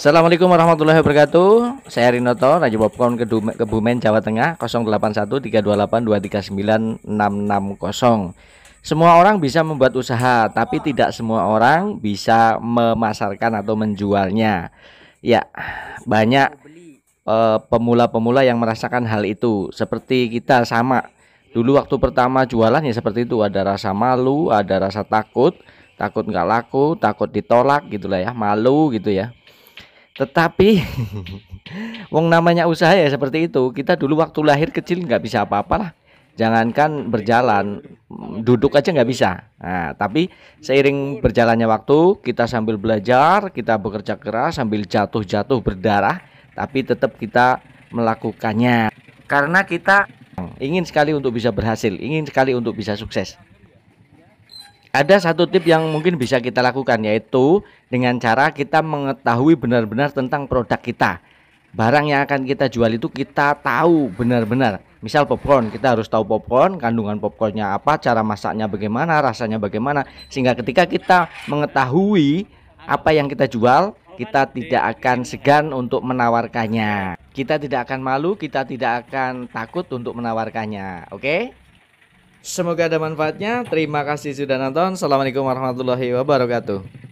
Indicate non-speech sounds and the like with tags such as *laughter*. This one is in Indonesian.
Assalamualaikum warahmatullahi wabarakatuh. Saya Rinoto, Raja Popcorn Kebumen, Jawa Tengah 081328239660. Semua orang bisa membuat usaha, tapi tidak semua orang bisa memasarkan atau menjualnya. Ya, banyak eh, pemula-pemula uh, yang merasakan hal itu. Seperti kita sama. Dulu waktu pertama jualan ya seperti itu, ada rasa malu, ada rasa takut, takut nggak laku, takut ditolak gitulah ya, malu gitu ya tetapi *laughs* wong namanya usaha ya seperti itu. Kita dulu waktu lahir kecil nggak bisa apa apa lah Jangankan berjalan, duduk aja nggak bisa. Nah, tapi seiring berjalannya waktu, kita sambil belajar, kita bekerja keras sambil jatuh-jatuh berdarah, tapi tetap kita melakukannya. Karena kita ingin sekali untuk bisa berhasil, ingin sekali untuk bisa sukses. Ada satu tip yang mungkin bisa kita lakukan yaitu dengan cara kita mengetahui benar-benar tentang produk kita. Barang yang akan kita jual itu kita tahu benar-benar. Misal popcorn, kita harus tahu popcorn, kandungan popcornnya apa, cara masaknya bagaimana, rasanya bagaimana sehingga ketika kita mengetahui apa yang kita jual, kita tidak akan segan untuk menawarkannya. Kita tidak akan malu, kita tidak akan takut untuk menawarkannya. Oke? Okay? Semoga ada manfaatnya. Terima kasih sudah nonton. Assalamualaikum warahmatullahi wabarakatuh.